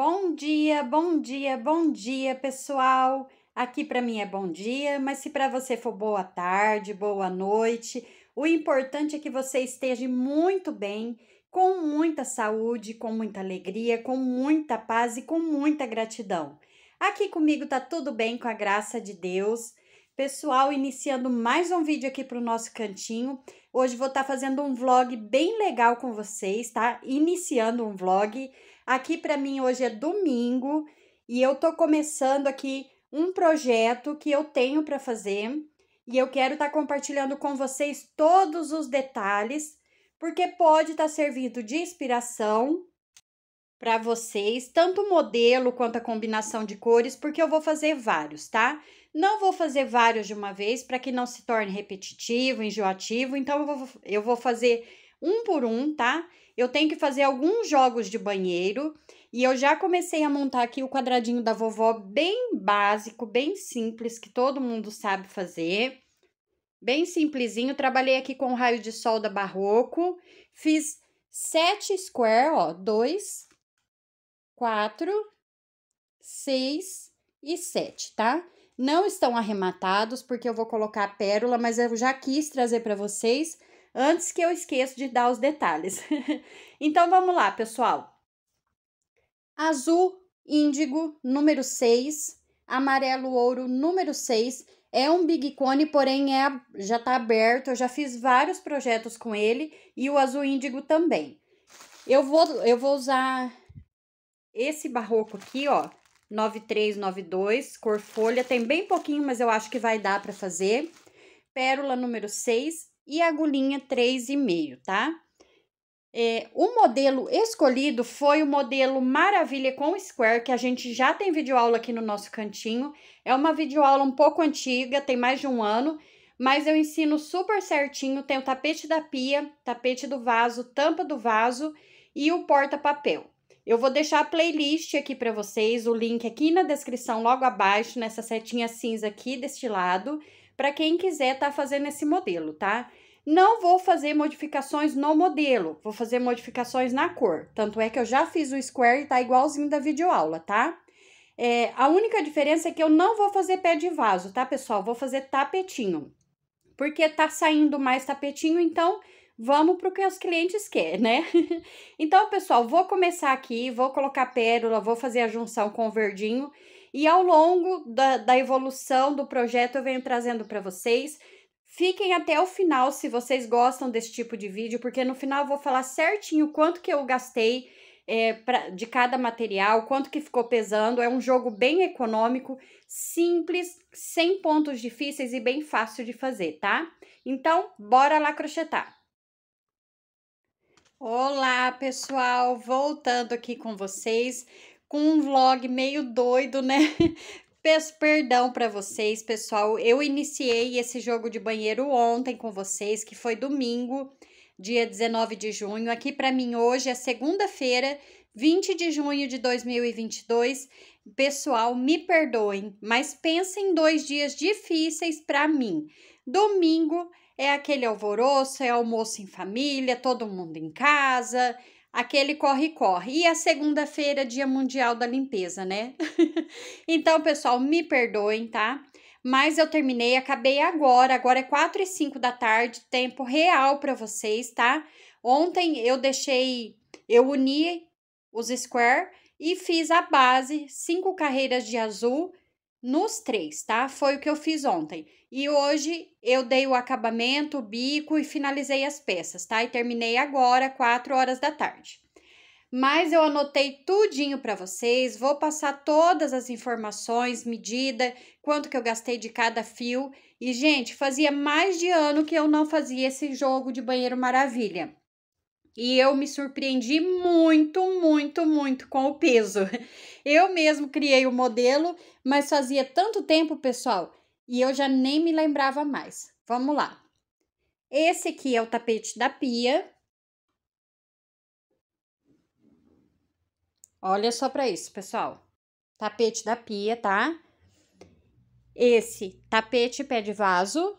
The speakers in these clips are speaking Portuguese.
Bom dia, bom dia, bom dia, pessoal. Aqui para mim é bom dia, mas se para você for boa tarde, boa noite, o importante é que você esteja muito bem, com muita saúde, com muita alegria, com muita paz e com muita gratidão. Aqui comigo tá tudo bem com a graça de Deus. Pessoal, iniciando mais um vídeo aqui para o nosso cantinho. Hoje vou estar tá fazendo um vlog bem legal com vocês, tá? Iniciando um vlog Aqui para mim hoje é domingo e eu tô começando aqui um projeto que eu tenho para fazer e eu quero estar tá compartilhando com vocês todos os detalhes, porque pode estar tá servindo de inspiração para vocês, tanto o modelo quanto a combinação de cores, porque eu vou fazer vários, tá? Não vou fazer vários de uma vez para que não se torne repetitivo, enjoativo, então eu vou, eu vou fazer um por um, tá? eu tenho que fazer alguns jogos de banheiro e eu já comecei a montar aqui o quadradinho da vovó bem básico, bem simples, que todo mundo sabe fazer. Bem simplesinho, trabalhei aqui com o raio de sol da Barroco, fiz sete square, ó, dois, quatro, seis e sete, tá? Não estão arrematados, porque eu vou colocar a pérola, mas eu já quis trazer para vocês antes que eu esqueça de dar os detalhes. então vamos lá, pessoal. Azul índigo número 6, amarelo ouro número 6. É um Big Cone, porém é, já está aberto. Eu já fiz vários projetos com ele e o azul índigo também. Eu vou, eu vou usar esse barroco aqui, ó, 9392, cor folha. Tem bem pouquinho, mas eu acho que vai dar para fazer. Pérola número 6 e agulhinha 3,5, tá? É, o modelo escolhido foi o modelo Maravilha com Square, que a gente já tem videoaula aqui no nosso cantinho. É uma videoaula um pouco antiga, tem mais de um ano, mas eu ensino super certinho. Tem o tapete da pia, tapete do vaso, tampa do vaso e o porta-papel. Eu vou deixar a playlist aqui para vocês, o link aqui na descrição, logo abaixo, nessa setinha cinza aqui deste lado para quem quiser estar tá fazendo esse modelo, tá? Não vou fazer modificações no modelo, vou fazer modificações na cor. Tanto é que eu já fiz o square e tá igualzinho da videoaula, tá? É, a única diferença é que eu não vou fazer pé de vaso, tá, pessoal? Vou fazer tapetinho. Porque tá saindo mais tapetinho, então vamos para o que os clientes querem, né? então, pessoal, vou começar aqui, vou colocar pérola, vou fazer a junção com o verdinho. E ao longo da, da evolução do projeto, eu venho trazendo para vocês. Fiquem até o final se vocês gostam desse tipo de vídeo, porque no final eu vou falar certinho quanto que eu gastei é, pra, de cada material, quanto que ficou pesando. É um jogo bem econômico, simples, sem pontos difíceis e bem fácil de fazer, tá? Então, bora lá crochetar! Olá, pessoal! Voltando aqui com vocês com um vlog meio doido, né? Peço perdão para vocês, pessoal. Eu iniciei esse jogo de banheiro ontem com vocês, que foi domingo, dia 19 de junho. Aqui para mim hoje é segunda-feira, 20 de junho de 2022. Pessoal, me perdoem, mas pensem em dois dias difíceis para mim. Domingo é aquele alvoroço, é almoço em família, todo mundo em casa, aquele corre-corre. E a segunda-feira, Dia Mundial da Limpeza, né? então, pessoal, me perdoem, tá? Mas eu terminei, acabei agora. Agora é 4 e 5 da tarde, tempo real para vocês, tá? Ontem eu deixei, eu uni os square e fiz a base, cinco carreiras de azul nos três, tá? Foi o que eu fiz ontem. E hoje eu dei o acabamento, o bico e finalizei as peças, tá? E terminei agora, 4 horas da tarde. Mas eu anotei tudinho para vocês, vou passar todas as informações, medida, quanto que eu gastei de cada fio. E, gente, fazia mais de ano que eu não fazia esse jogo de banheiro maravilha. E eu me surpreendi muito, muito, muito com o peso. Eu mesmo criei o modelo, mas fazia tanto tempo, pessoal, e eu já nem me lembrava mais. Vamos lá. Esse aqui é o tapete da pia. Olha só para isso, pessoal. Tapete da pia, tá? Esse tapete pé de vaso.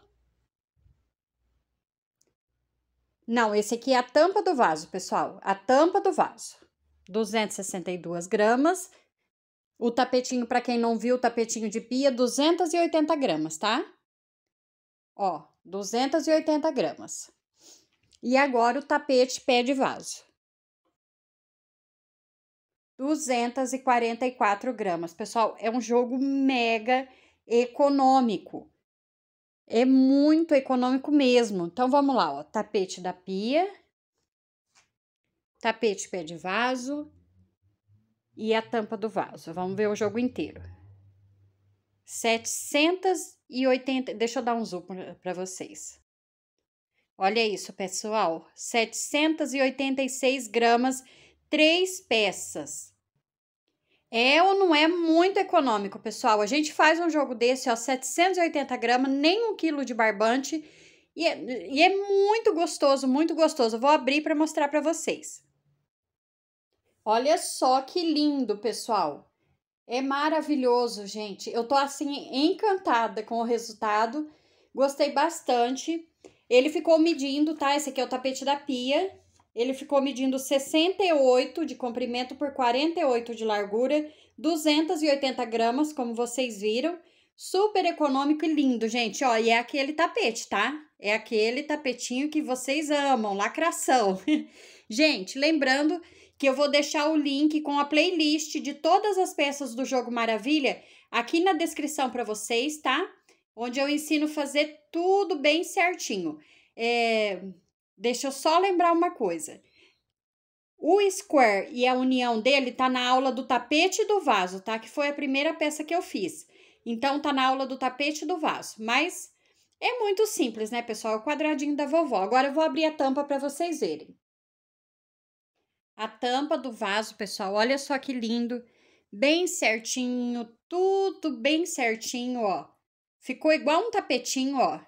Não, esse aqui é a tampa do vaso, pessoal. A tampa do vaso. 262 gramas. O tapetinho, para quem não viu, o tapetinho de pia, 280 gramas, tá? Ó, 280 gramas. E agora o tapete pé de vaso. 244 gramas. Pessoal, é um jogo mega econômico. É muito econômico mesmo. Então vamos lá, ó, tapete da pia, tapete pé de vaso e a tampa do vaso. Vamos ver o jogo inteiro. 780, deixa eu dar um zoom para vocês. Olha isso, pessoal, 786 gramas, três peças. É ou não é muito econômico, pessoal? A gente faz um jogo desse, ó, 780 gramas, nem um quilo de barbante. E é, e é muito gostoso, muito gostoso. Eu vou abrir para mostrar para vocês. Olha só que lindo, pessoal. É maravilhoso, gente. Eu tô assim encantada com o resultado. Gostei bastante. Ele ficou medindo, tá? Esse aqui é o tapete da pia ele ficou medindo 68 de comprimento por 48 de largura, 280 gramas, como vocês viram. Super econômico e lindo, gente. Ó, e é aquele tapete, tá? É aquele tapetinho que vocês amam, lacração. gente, lembrando que eu vou deixar o link com a playlist de todas as peças do Jogo Maravilha aqui na descrição para vocês, tá? Onde eu ensino fazer tudo bem certinho. É, Deixa eu só lembrar uma coisa. O square e a união dele tá na aula do tapete e do vaso, tá? Que foi a primeira peça que eu fiz. Então, tá na aula do tapete e do vaso. Mas é muito simples, né, pessoal? É o quadradinho da vovó. Agora eu vou abrir a tampa para vocês verem. A tampa do vaso, pessoal, olha só que lindo. Bem certinho, tudo bem certinho, ó. Ficou igual um tapetinho, ó.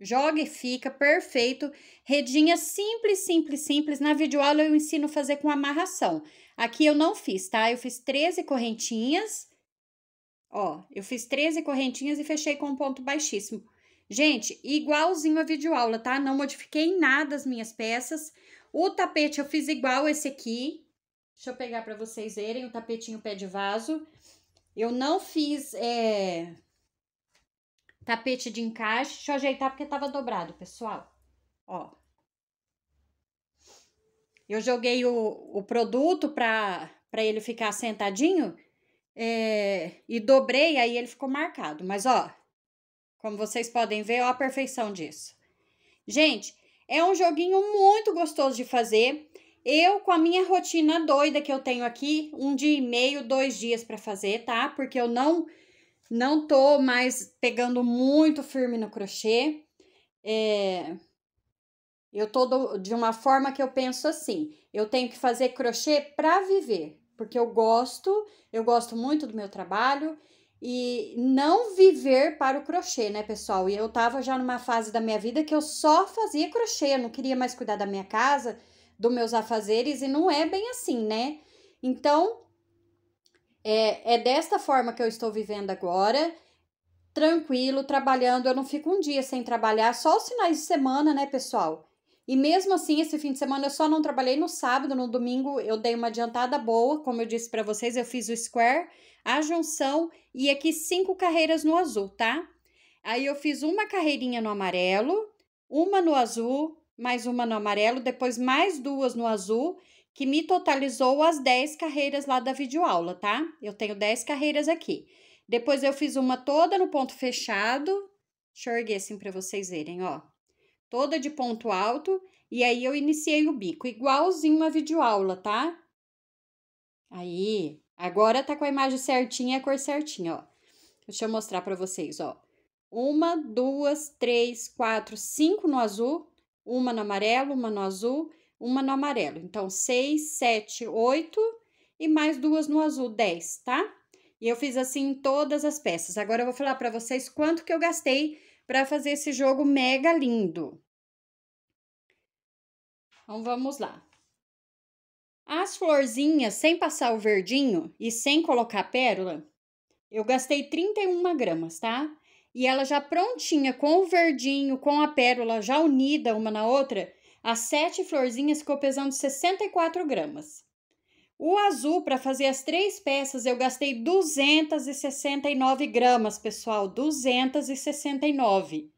Joga e fica, perfeito. Redinha simples, simples, simples. Na videoaula eu ensino a fazer com amarração. Aqui eu não fiz, tá? Eu fiz 13 correntinhas. Ó, eu fiz 13 correntinhas e fechei com um ponto baixíssimo. Gente, igualzinho a videoaula, tá? Não modifiquei em nada as minhas peças. O tapete eu fiz igual esse aqui. Deixa eu pegar para vocês verem o tapetinho pé de vaso. Eu não fiz é, tapete de encaixe. Deixa eu ajeitar porque tava dobrado, pessoal. Ó. Eu joguei o, o produto pra, pra ele ficar sentadinho é, e dobrei, aí ele ficou marcado. Mas, ó, como vocês podem ver, ó a perfeição disso. Gente, é um joguinho muito gostoso de fazer. Eu, com a minha rotina doida que eu tenho aqui, um dia e meio, dois dias para fazer, tá? Porque eu não não tô mais pegando muito firme no crochê. É, eu tô do, de uma forma que eu penso assim: eu tenho que fazer crochê para viver, porque eu gosto, eu gosto muito do meu trabalho e não viver para o crochê, né, pessoal? E eu tava já numa fase da minha vida que eu só fazia crochê, eu não queria mais cuidar da minha casa, dos meus afazeres e não é bem assim, né? Então, é, é desta forma que eu estou vivendo agora, tranquilo, trabalhando. Eu não fico um dia sem trabalhar, só os finais de semana, né, pessoal? E mesmo assim, esse fim de semana eu só não trabalhei no sábado, no domingo eu dei uma adiantada boa, como eu disse para vocês, eu fiz o square, a junção e aqui cinco carreiras no azul, tá? Aí eu fiz uma carreirinha no amarelo, uma no azul, mais uma no amarelo, depois mais duas no azul que me totalizou as 10 carreiras lá da videoaula, tá? Eu tenho 10 carreiras aqui. Depois eu fiz uma toda no ponto fechado. Deixa eu erguer assim para vocês verem, ó. Toda de ponto alto. E aí eu iniciei o bico, igualzinho a videoaula, tá? Aí, agora tá com a imagem certinha, a cor certinha, ó. Deixa eu mostrar para vocês, ó. Uma, duas, três, quatro, cinco no azul, uma no amarelo, uma no azul uma no amarelo. Então, 6, 7, 8 e mais duas no azul, 10, tá? E eu fiz assim em todas as peças. Agora, eu vou falar para vocês quanto que eu gastei para fazer esse jogo mega lindo. Então, vamos lá. As florzinhas, sem passar o verdinho e sem colocar pérola, eu gastei 31 gramas, tá? E ela já prontinha, com o verdinho, com a pérola já unida uma na outra, as sete florzinhas ficou pesando 64 gramas. O azul, para fazer as três peças, eu gastei 269 gramas, pessoal. 269.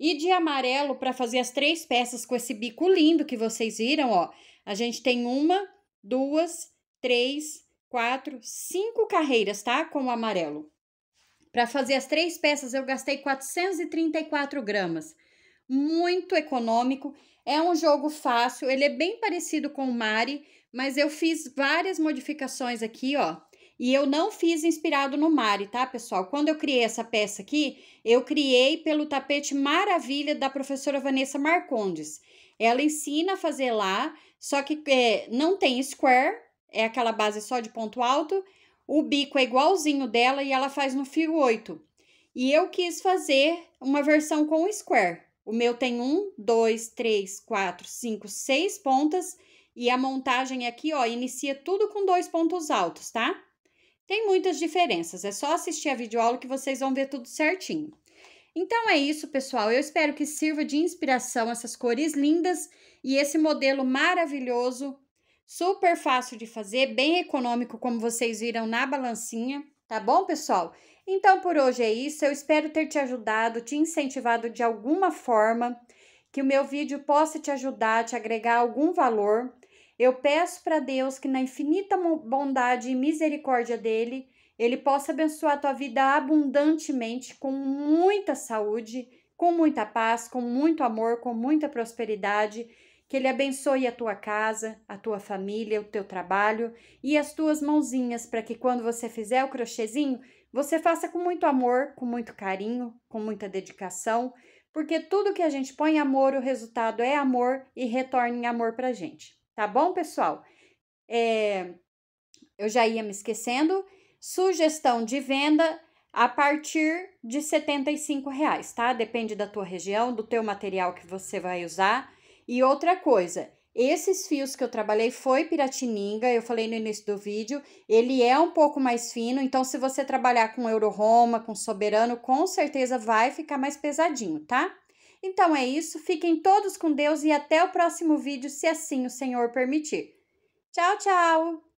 E de amarelo, para fazer as três peças com esse bico lindo que vocês viram, ó. A gente tem uma, duas, três, quatro, cinco carreiras, tá? Com o amarelo. Para fazer as três peças, eu gastei 434 gramas muito econômico. É um jogo fácil, ele é bem parecido com o Mari, mas eu fiz várias modificações aqui, ó. E eu não fiz inspirado no Mari, tá, pessoal? Quando eu criei essa peça aqui, eu criei pelo tapete Maravilha da professora Vanessa Marcondes. Ela ensina a fazer lá, só que é, não tem square, é aquela base só de ponto alto. O bico é igualzinho dela e ela faz no fio 8. E eu quis fazer uma versão com square. O meu tem um, dois, três, quatro, cinco, seis pontas. E a montagem aqui, ó, inicia tudo com dois pontos altos, tá? Tem muitas diferenças, é só assistir a videoaula que vocês vão ver tudo certinho. Então é isso, pessoal. Eu espero que sirva de inspiração essas cores lindas e esse modelo maravilhoso, super fácil de fazer, bem econômico, como vocês viram na balancinha, tá bom, pessoal? Então por hoje é isso. Eu espero ter te ajudado, te incentivado de alguma forma, que o meu vídeo possa te ajudar, te agregar algum valor. Eu peço para Deus que na infinita bondade e misericórdia dele, ele possa abençoar a tua vida abundantemente, com muita saúde, com muita paz, com muito amor, com muita prosperidade. Que Ele abençoe a tua casa, a tua família, o teu trabalho e as tuas mãozinhas, para que quando você fizer o crochêzinho, você faça com muito amor, com muito carinho, com muita dedicação, porque tudo que a gente põe amor, o resultado é amor e retorna em amor pra gente. Tá bom, pessoal? É, eu já ia me esquecendo. Sugestão de venda a partir de R$ 75, reais, tá? Depende da tua região, do teu material que você vai usar. E outra coisa, esses fios que eu trabalhei foi piratininga, eu falei no início do vídeo, ele é um pouco mais fino, então se você trabalhar com Euroroma, com Soberano, com certeza vai ficar mais pesadinho, tá? Então é isso, fiquem todos com Deus e até o próximo vídeo, se assim o Senhor permitir. Tchau, tchau!